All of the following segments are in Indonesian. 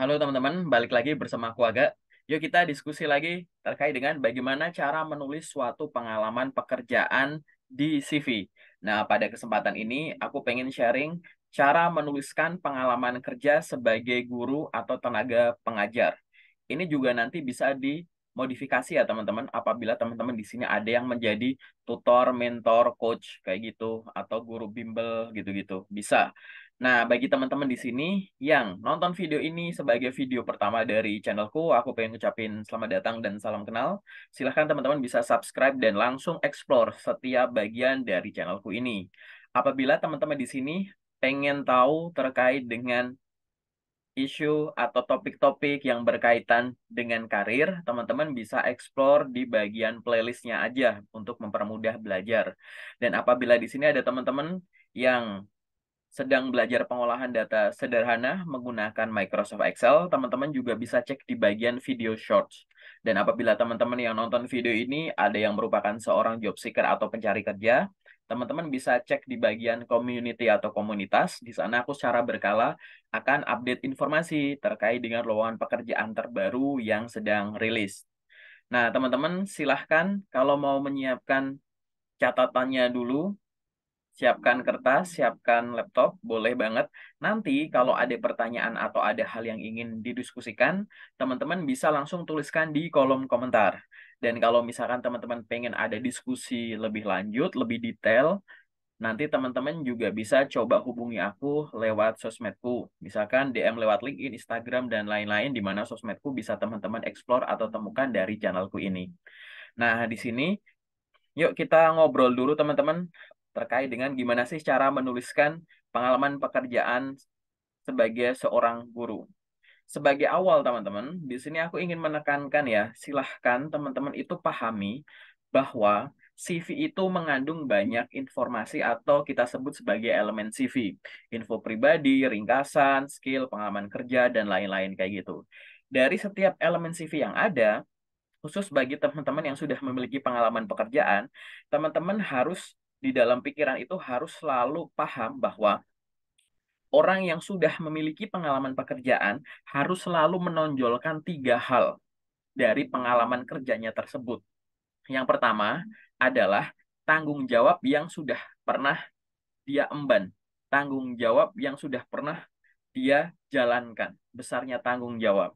Halo teman-teman, balik lagi bersama aku Aga. Yuk kita diskusi lagi terkait dengan bagaimana cara menulis suatu pengalaman pekerjaan di CV. Nah, pada kesempatan ini aku pengen sharing cara menuliskan pengalaman kerja sebagai guru atau tenaga pengajar. Ini juga nanti bisa di modifikasi ya teman-teman apabila teman-teman di sini ada yang menjadi tutor, mentor, coach kayak gitu atau guru bimbel gitu-gitu. Bisa. Nah, bagi teman-teman di sini yang nonton video ini sebagai video pertama dari channelku, aku pengen ngucapin selamat datang dan salam kenal. Silahkan teman-teman bisa subscribe dan langsung explore setiap bagian dari channelku ini. Apabila teman-teman di sini pengen tahu terkait dengan isu atau topik-topik yang berkaitan dengan karir, teman-teman bisa explore di bagian playlistnya aja untuk mempermudah belajar. Dan apabila di sini ada teman-teman yang sedang belajar pengolahan data sederhana menggunakan Microsoft Excel, teman-teman juga bisa cek di bagian video shorts. Dan apabila teman-teman yang nonton video ini ada yang merupakan seorang job seeker atau pencari kerja, teman-teman bisa cek di bagian community atau komunitas. Di sana aku secara berkala akan update informasi terkait dengan lowongan pekerjaan terbaru yang sedang rilis. Nah, teman-teman silahkan kalau mau menyiapkan catatannya dulu, siapkan kertas, siapkan laptop, boleh banget. Nanti kalau ada pertanyaan atau ada hal yang ingin didiskusikan, teman-teman bisa langsung tuliskan di kolom komentar. Dan kalau misalkan teman-teman pengen ada diskusi lebih lanjut, lebih detail, nanti teman-teman juga bisa coba hubungi aku lewat sosmedku. Misalkan DM lewat LinkedIn, Instagram, dan lain-lain di mana sosmedku bisa teman-teman explore atau temukan dari channelku ini. Nah, di sini yuk kita ngobrol dulu teman-teman terkait dengan gimana sih cara menuliskan pengalaman pekerjaan sebagai seorang guru sebagai awal teman-teman, di sini aku ingin menekankan ya, silahkan teman-teman itu pahami bahwa CV itu mengandung banyak informasi atau kita sebut sebagai elemen CV. Info pribadi, ringkasan, skill, pengalaman kerja, dan lain-lain kayak gitu. Dari setiap elemen CV yang ada, khusus bagi teman-teman yang sudah memiliki pengalaman pekerjaan, teman-teman harus di dalam pikiran itu harus selalu paham bahwa orang yang sudah memiliki pengalaman pekerjaan harus selalu menonjolkan tiga hal dari pengalaman kerjanya tersebut. Yang pertama adalah tanggung jawab yang sudah pernah dia emban, tanggung jawab yang sudah pernah dia jalankan, besarnya tanggung jawab.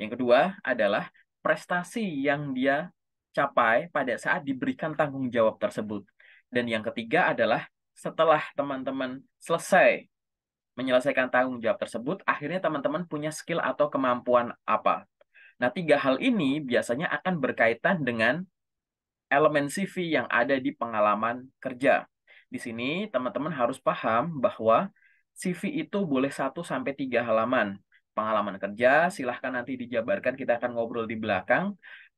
Yang kedua adalah prestasi yang dia capai pada saat diberikan tanggung jawab tersebut. Dan yang ketiga adalah setelah teman-teman selesai menyelesaikan tanggung jawab tersebut, akhirnya teman-teman punya skill atau kemampuan apa. Nah, tiga hal ini biasanya akan berkaitan dengan elemen CV yang ada di pengalaman kerja. Di sini, teman-teman harus paham bahwa CV itu boleh satu sampai tiga halaman. Pengalaman kerja, silahkan nanti dijabarkan, kita akan ngobrol di belakang.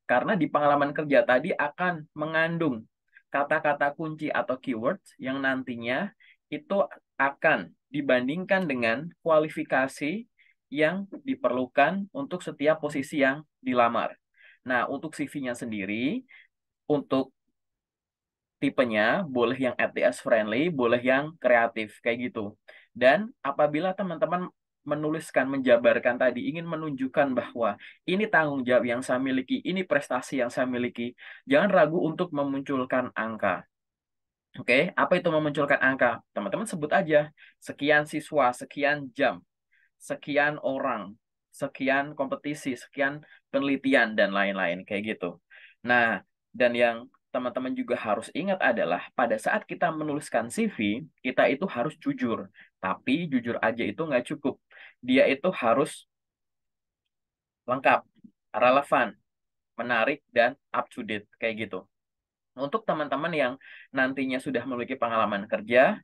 Karena di pengalaman kerja tadi akan mengandung kata-kata kunci atau keywords yang nantinya itu akan dibandingkan dengan kualifikasi yang diperlukan untuk setiap posisi yang dilamar. Nah, untuk CV-nya sendiri, untuk tipenya boleh yang ATS friendly, boleh yang kreatif, kayak gitu. Dan apabila teman-teman menuliskan, menjabarkan tadi, ingin menunjukkan bahwa ini tanggung jawab yang saya miliki, ini prestasi yang saya miliki. Jangan ragu untuk memunculkan angka. Oke, okay? apa itu memunculkan angka? Teman-teman sebut aja sekian siswa, sekian jam, sekian orang, sekian kompetisi, sekian penelitian dan lain-lain kayak gitu. Nah, dan yang teman-teman juga harus ingat adalah pada saat kita menuliskan CV, kita itu harus jujur. Tapi jujur aja itu nggak cukup. Dia itu harus lengkap, relevan, menarik, dan up to date kayak gitu. Untuk teman-teman yang nantinya sudah memiliki pengalaman kerja,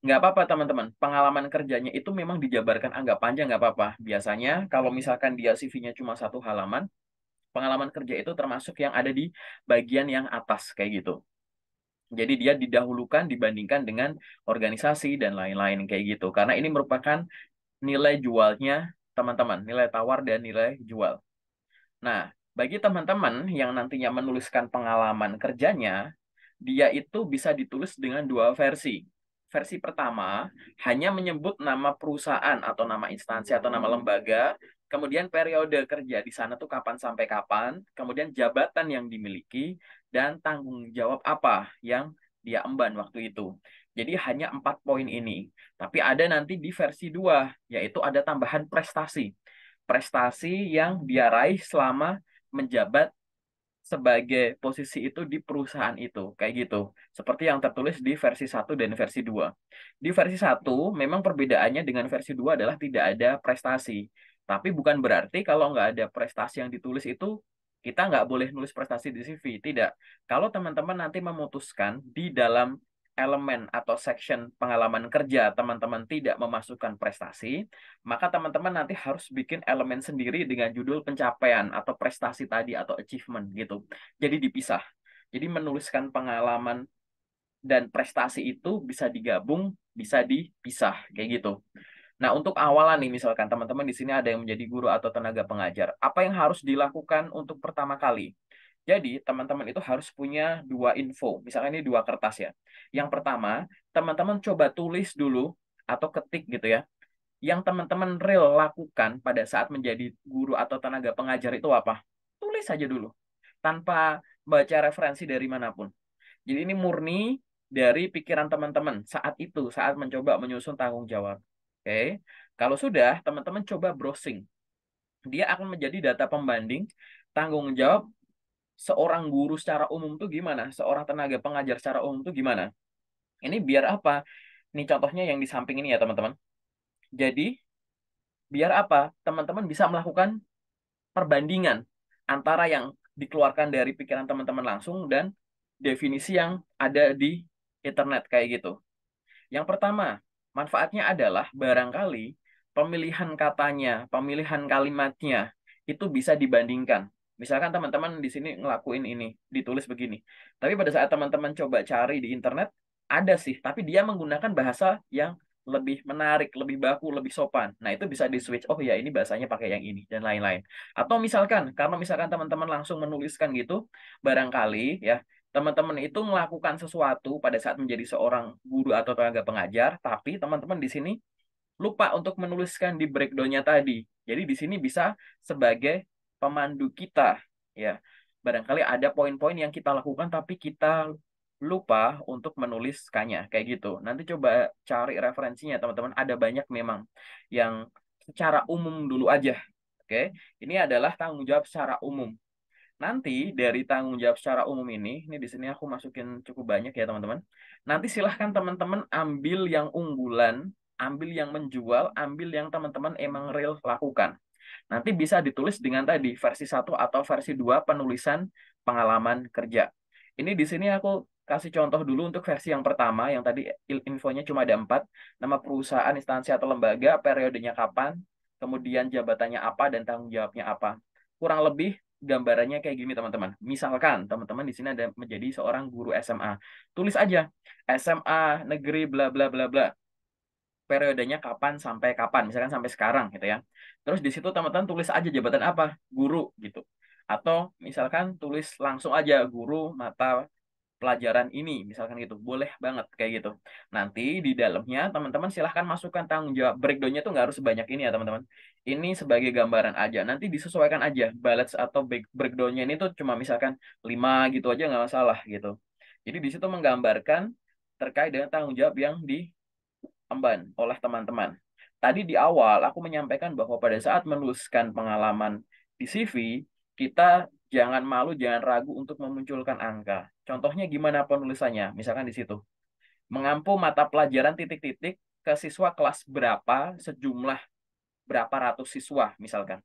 nggak apa-apa teman-teman. Pengalaman kerjanya itu memang dijabarkan agak ah, panjang nggak apa-apa. Biasanya kalau misalkan dia CV-nya cuma satu halaman, pengalaman kerja itu termasuk yang ada di bagian yang atas kayak gitu. Jadi dia didahulukan dibandingkan dengan organisasi dan lain-lain kayak gitu. Karena ini merupakan nilai jualnya teman-teman, nilai tawar dan nilai jual. Nah, bagi teman-teman yang nantinya menuliskan pengalaman kerjanya, dia itu bisa ditulis dengan dua versi. Versi pertama hanya menyebut nama perusahaan atau nama instansi atau nama hmm. lembaga, kemudian periode kerja di sana tuh kapan sampai kapan, kemudian jabatan yang dimiliki dan tanggung jawab apa yang dia emban waktu itu. Jadi hanya empat poin ini. Tapi ada nanti di versi dua, yaitu ada tambahan prestasi prestasi yang dia raih selama menjabat sebagai posisi itu di perusahaan itu, kayak gitu. Seperti yang tertulis di versi 1 dan versi 2. Di versi 1 memang perbedaannya dengan versi 2 adalah tidak ada prestasi. Tapi bukan berarti kalau nggak ada prestasi yang ditulis itu kita nggak boleh nulis prestasi di CV. Tidak. Kalau teman-teman nanti memutuskan di dalam elemen atau section pengalaman kerja teman-teman tidak memasukkan prestasi, maka teman-teman nanti harus bikin elemen sendiri dengan judul pencapaian atau prestasi tadi atau achievement gitu. Jadi dipisah. Jadi menuliskan pengalaman dan prestasi itu bisa digabung, bisa dipisah kayak gitu. Nah, untuk awalan nih misalkan teman-teman di sini ada yang menjadi guru atau tenaga pengajar, apa yang harus dilakukan untuk pertama kali? Jadi, teman-teman itu harus punya dua info. Misalnya ini dua kertas ya. Yang pertama, teman-teman coba tulis dulu atau ketik gitu ya. Yang teman-teman real lakukan pada saat menjadi guru atau tenaga pengajar itu apa? Tulis saja dulu. Tanpa baca referensi dari manapun. Jadi ini murni dari pikiran teman-teman saat itu, saat mencoba menyusun tanggung jawab. Oke. Okay? Kalau sudah, teman-teman coba browsing. Dia akan menjadi data pembanding tanggung jawab seorang guru secara umum tuh gimana, seorang tenaga pengajar secara umum tuh gimana. Ini biar apa? Ini contohnya yang di samping ini ya teman-teman. Jadi biar apa? Teman-teman bisa melakukan perbandingan antara yang dikeluarkan dari pikiran teman-teman langsung dan definisi yang ada di internet kayak gitu. Yang pertama, manfaatnya adalah barangkali pemilihan katanya, pemilihan kalimatnya itu bisa dibandingkan Misalkan teman-teman di sini ngelakuin ini, ditulis begini. Tapi pada saat teman-teman coba cari di internet, ada sih, tapi dia menggunakan bahasa yang lebih menarik, lebih baku, lebih sopan. Nah, itu bisa di-switch, oh ya ini bahasanya pakai yang ini, dan lain-lain. Atau misalkan, karena misalkan teman-teman langsung menuliskan gitu, barangkali ya, teman-teman itu melakukan sesuatu pada saat menjadi seorang guru atau tenaga pengajar, tapi teman-teman di sini lupa untuk menuliskan di breakdownnya tadi. Jadi di sini bisa sebagai pemandu kita ya barangkali ada poin-poin yang kita lakukan tapi kita lupa untuk menuliskannya kayak gitu nanti coba cari referensinya teman-teman ada banyak memang yang secara umum dulu aja oke ini adalah tanggung jawab secara umum nanti dari tanggung jawab secara umum ini ini di sini aku masukin cukup banyak ya teman-teman nanti silahkan teman-teman ambil yang unggulan ambil yang menjual ambil yang teman-teman emang real lakukan Nanti bisa ditulis dengan tadi versi 1 atau versi 2 penulisan pengalaman kerja. Ini di sini aku kasih contoh dulu untuk versi yang pertama yang tadi infonya cuma ada empat nama perusahaan instansi atau lembaga periodenya kapan kemudian jabatannya apa dan tanggung jawabnya apa kurang lebih gambarannya kayak gini teman-teman misalkan teman-teman di sini ada menjadi seorang guru SMA tulis aja SMA negeri bla bla bla bla periodenya kapan sampai kapan, misalkan sampai sekarang gitu ya. Terus di situ teman-teman tulis aja jabatan apa, guru gitu. Atau misalkan tulis langsung aja guru mata pelajaran ini misalkan gitu boleh banget kayak gitu nanti di dalamnya teman-teman silahkan masukkan tanggung jawab breakdownnya tuh nggak harus sebanyak ini ya teman-teman ini sebagai gambaran aja nanti disesuaikan aja balance atau breakdownnya ini tuh cuma misalkan 5 gitu aja nggak masalah gitu jadi di situ menggambarkan terkait dengan tanggung jawab yang di diemban oleh teman-teman. Tadi di awal aku menyampaikan bahwa pada saat menuliskan pengalaman di CV, kita jangan malu, jangan ragu untuk memunculkan angka. Contohnya gimana penulisannya? Misalkan di situ. Mengampu mata pelajaran titik-titik ke siswa kelas berapa, sejumlah berapa ratus siswa misalkan.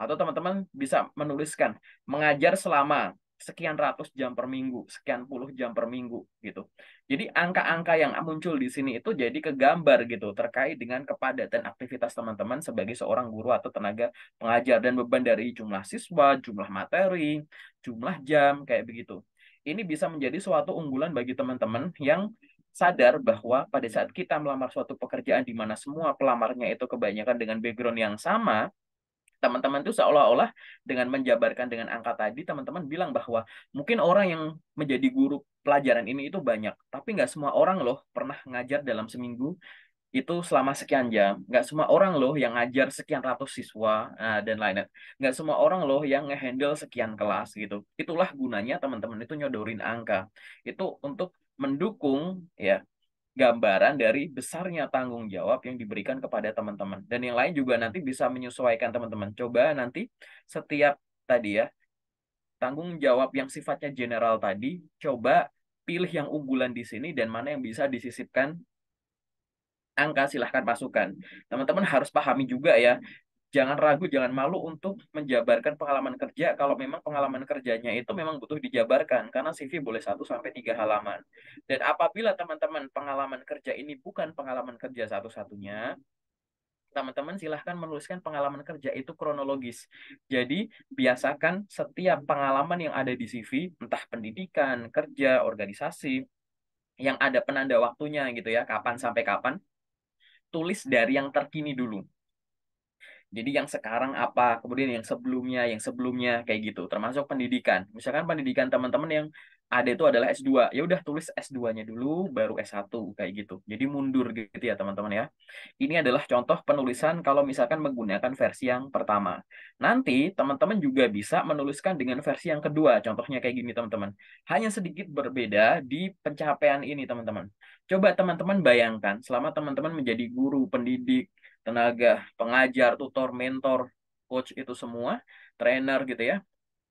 Atau teman-teman bisa menuliskan mengajar selama sekian ratus jam per minggu, sekian puluh jam per minggu gitu. Jadi angka-angka yang muncul di sini itu jadi kegambar gitu terkait dengan kepadatan aktivitas teman-teman sebagai seorang guru atau tenaga pengajar dan beban dari jumlah siswa, jumlah materi, jumlah jam kayak begitu. Ini bisa menjadi suatu unggulan bagi teman-teman yang sadar bahwa pada saat kita melamar suatu pekerjaan di mana semua pelamarnya itu kebanyakan dengan background yang sama, teman-teman itu seolah-olah dengan menjabarkan dengan angka tadi teman-teman bilang bahwa mungkin orang yang menjadi guru pelajaran ini itu banyak tapi nggak semua orang loh pernah ngajar dalam seminggu itu selama sekian jam. Nggak semua orang loh yang ngajar sekian ratus siswa eh, dan lain-lain. Nggak semua orang loh yang ngehandle sekian kelas gitu. Itulah gunanya teman-teman itu nyodorin angka. Itu untuk mendukung ya gambaran dari besarnya tanggung jawab yang diberikan kepada teman-teman. Dan yang lain juga nanti bisa menyesuaikan teman-teman. Coba nanti setiap tadi ya, tanggung jawab yang sifatnya general tadi, coba pilih yang unggulan di sini dan mana yang bisa disisipkan angka silahkan masukkan. Teman-teman harus pahami juga ya, jangan ragu, jangan malu untuk menjabarkan pengalaman kerja kalau memang pengalaman kerjanya itu memang butuh dijabarkan karena CV boleh 1 sampai tiga halaman. Dan apabila teman-teman pengalaman kerja ini bukan pengalaman kerja satu-satunya, teman-teman silahkan menuliskan pengalaman kerja itu kronologis. Jadi, biasakan setiap pengalaman yang ada di CV, entah pendidikan, kerja, organisasi, yang ada penanda waktunya gitu ya, kapan sampai kapan, tulis dari yang terkini dulu jadi yang sekarang apa, kemudian yang sebelumnya, yang sebelumnya kayak gitu, termasuk pendidikan. Misalkan pendidikan teman-teman yang ada itu adalah S2. Ya udah tulis S2-nya dulu baru S1 kayak gitu. Jadi mundur gitu ya teman-teman ya. Ini adalah contoh penulisan kalau misalkan menggunakan versi yang pertama. Nanti teman-teman juga bisa menuliskan dengan versi yang kedua. Contohnya kayak gini teman-teman. Hanya sedikit berbeda di pencapaian ini teman-teman. Coba teman-teman bayangkan selama teman-teman menjadi guru, pendidik, tenaga, pengajar, tutor, mentor, coach itu semua, trainer gitu ya.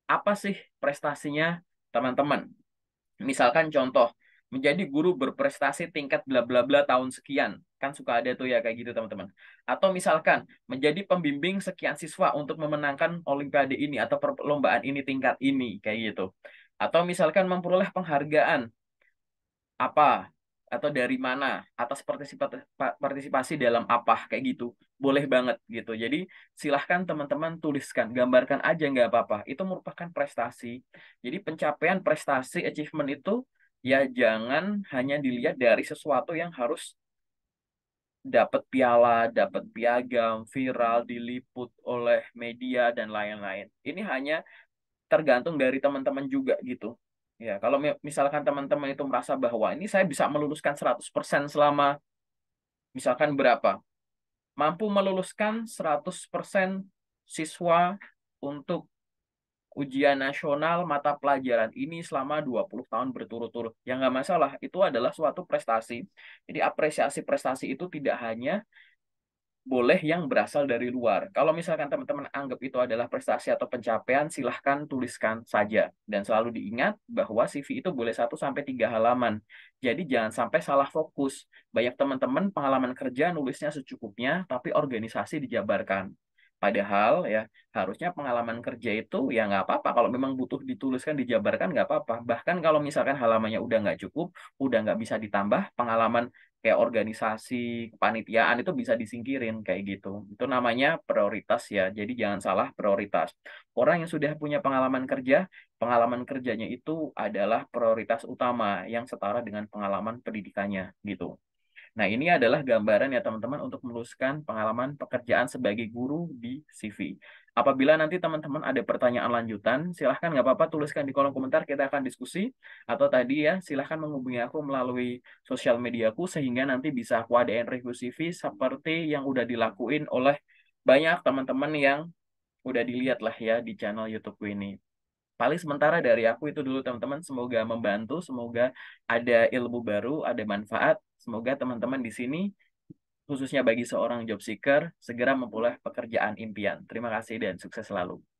Apa sih prestasinya teman-teman Misalkan contoh, menjadi guru berprestasi tingkat bla bla bla tahun sekian. Kan suka ada tuh ya kayak gitu teman-teman. Atau misalkan menjadi pembimbing sekian siswa untuk memenangkan olimpiade ini atau perlombaan ini tingkat ini kayak gitu. Atau misalkan memperoleh penghargaan apa atau dari mana atas partisipasi partisipasi dalam apa kayak gitu boleh banget gitu jadi silahkan teman-teman tuliskan gambarkan aja nggak apa-apa itu merupakan prestasi jadi pencapaian prestasi achievement itu ya jangan hanya dilihat dari sesuatu yang harus dapat piala dapat piagam viral diliput oleh media dan lain-lain ini hanya tergantung dari teman-teman juga gitu Ya, kalau misalkan teman-teman itu merasa bahwa ini saya bisa meluluskan 100% selama misalkan berapa? Mampu meluluskan 100% siswa untuk ujian nasional mata pelajaran ini selama 20 tahun berturut-turut. Ya nggak masalah, itu adalah suatu prestasi. Jadi apresiasi prestasi itu tidak hanya boleh yang berasal dari luar. Kalau misalkan teman-teman anggap itu adalah prestasi atau pencapaian, silahkan tuliskan saja. Dan selalu diingat bahwa CV itu boleh 1 sampai 3 halaman. Jadi jangan sampai salah fokus. Banyak teman-teman pengalaman kerja nulisnya secukupnya, tapi organisasi dijabarkan. Padahal ya harusnya pengalaman kerja itu ya nggak apa-apa. Kalau memang butuh dituliskan, dijabarkan nggak apa-apa. Bahkan kalau misalkan halamannya udah nggak cukup, udah nggak bisa ditambah, pengalaman kayak organisasi, kepanitiaan itu bisa disingkirin kayak gitu. Itu namanya prioritas ya. Jadi jangan salah prioritas. Orang yang sudah punya pengalaman kerja, pengalaman kerjanya itu adalah prioritas utama yang setara dengan pengalaman pendidikannya gitu. Nah, ini adalah gambaran ya teman-teman untuk meluruskan pengalaman pekerjaan sebagai guru di CV. Apabila nanti teman-teman ada pertanyaan lanjutan, silahkan nggak apa-apa tuliskan di kolom komentar, kita akan diskusi. Atau tadi ya, silahkan menghubungi aku melalui sosial mediaku, sehingga nanti bisa aku adain review CV seperti yang udah dilakuin oleh banyak teman-teman yang udah dilihat lah ya di channel YouTube ini. Paling sementara dari aku itu dulu teman-teman, semoga membantu, semoga ada ilmu baru, ada manfaat. Semoga teman-teman di sini khususnya bagi seorang job seeker, segera memulai pekerjaan impian. Terima kasih dan sukses selalu.